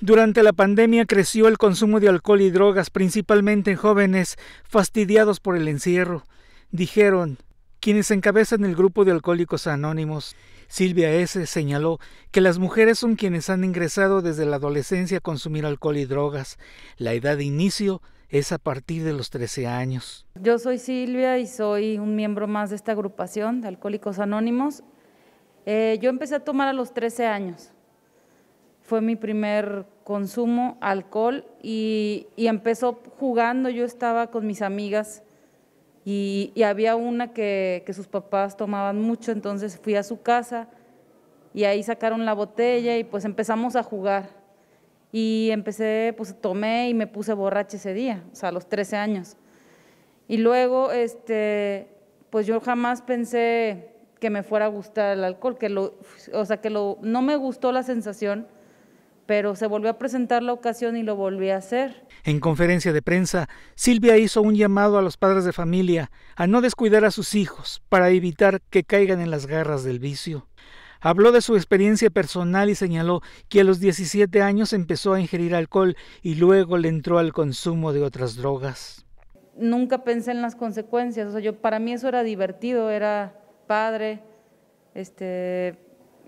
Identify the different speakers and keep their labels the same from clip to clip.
Speaker 1: Durante la pandemia creció el consumo de alcohol y drogas, principalmente en jóvenes fastidiados por el encierro, dijeron quienes encabezan el grupo de alcohólicos anónimos. Silvia S. señaló que las mujeres son quienes han ingresado desde la adolescencia a consumir alcohol y drogas. La edad de inicio es a partir de los 13 años.
Speaker 2: Yo soy Silvia y soy un miembro más de esta agrupación de Alcohólicos Anónimos. Eh, yo empecé a tomar a los 13 años fue mi primer consumo, alcohol, y, empezó jugando, yo estaba con mis amigas y, había una que, sus papás tomaban mucho, entonces fui a su casa y ahí sacaron la botella y pues empezamos a jugar. Y empecé, pues tomé y me puse borracha ese día, o sea, a los 13 años. Y luego, este, pues yo jamás pensé que me fuera a gustar el alcohol, que lo, o sea, que lo, no me gustó la sensación, pero se volvió a presentar la ocasión y lo volvió a hacer.
Speaker 1: En conferencia de prensa, Silvia hizo un llamado a los padres de familia a no descuidar a sus hijos para evitar que caigan en las garras del vicio. Habló de su experiencia personal y señaló que a los 17 años empezó a ingerir alcohol y luego le entró al consumo de otras drogas.
Speaker 2: Nunca pensé en las consecuencias, o sea, yo para mí eso era divertido, era padre, este,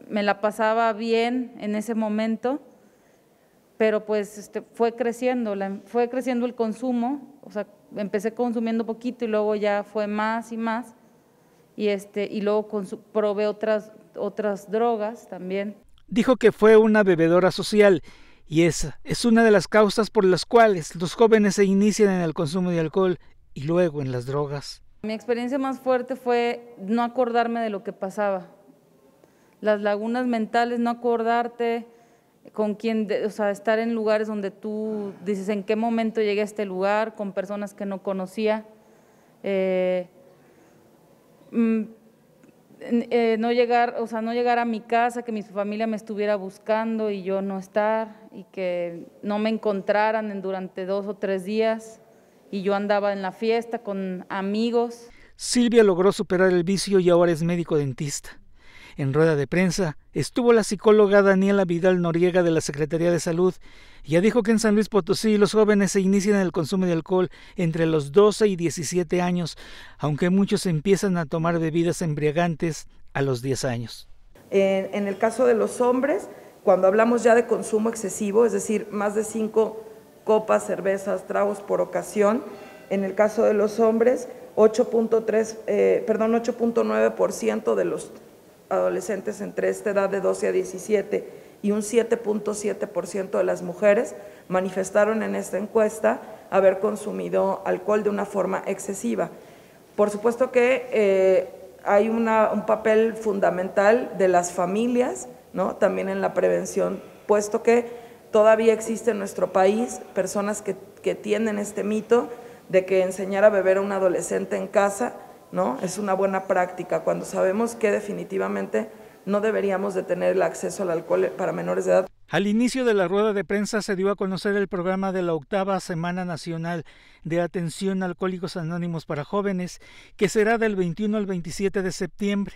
Speaker 2: me la pasaba bien en ese momento pero pues este, fue creciendo, fue creciendo el consumo, o sea, empecé consumiendo poquito y luego ya fue más y más, y, este, y luego probé otras, otras drogas también.
Speaker 1: Dijo que fue una bebedora social y esa es una de las causas por las cuales los jóvenes se inician en el consumo de alcohol y luego en las drogas.
Speaker 2: Mi experiencia más fuerte fue no acordarme de lo que pasaba, las lagunas mentales, no acordarte, con quien, o sea, estar en lugares donde tú dices en qué momento llegué a este lugar, con personas que no conocía. Eh, mm, eh, no llegar, o sea, no llegar a mi casa, que mi familia me estuviera buscando y yo no estar, y que no me encontraran durante dos o tres días, y yo andaba en la fiesta con amigos.
Speaker 1: Silvia logró superar el vicio y ahora es médico dentista. En rueda de prensa estuvo la psicóloga Daniela Vidal Noriega de la Secretaría de Salud. Ya dijo que en San Luis Potosí los jóvenes se inician en el consumo de alcohol entre los 12 y 17 años, aunque muchos empiezan a tomar bebidas embriagantes a los 10 años.
Speaker 3: En, el caso de los hombres, cuando hablamos ya de consumo excesivo, es decir, más de 5 copas, cervezas, tragos por ocasión, en el caso de los hombres, 8.3, eh, perdón, 8.9% de los adolescentes entre esta edad de 12 a 17 y un 7.7% de las mujeres manifestaron en esta encuesta haber consumido alcohol de una forma excesiva. Por supuesto que eh, hay un papel fundamental de las familias, ¿no? también en la prevención, puesto que todavía existe en nuestro país personas que, que tienen este mito de que enseñar a beber a un adolescente en casa es una buena práctica cuando sabemos que definitivamente no deberíamos de tener el acceso al alcohol para menores de edad.
Speaker 1: Al inicio de la rueda de prensa se dio a conocer el programa de la octava Semana Nacional de Atención Alcohólicos Anónimos para Jóvenes, que será del 21 al 27 de septiembre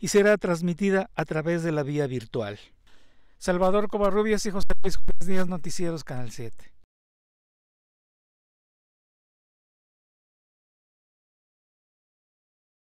Speaker 1: y será transmitida a través de la vía virtual. Salvador Covarrubias y José Luis Díaz, Noticieros Canal 7.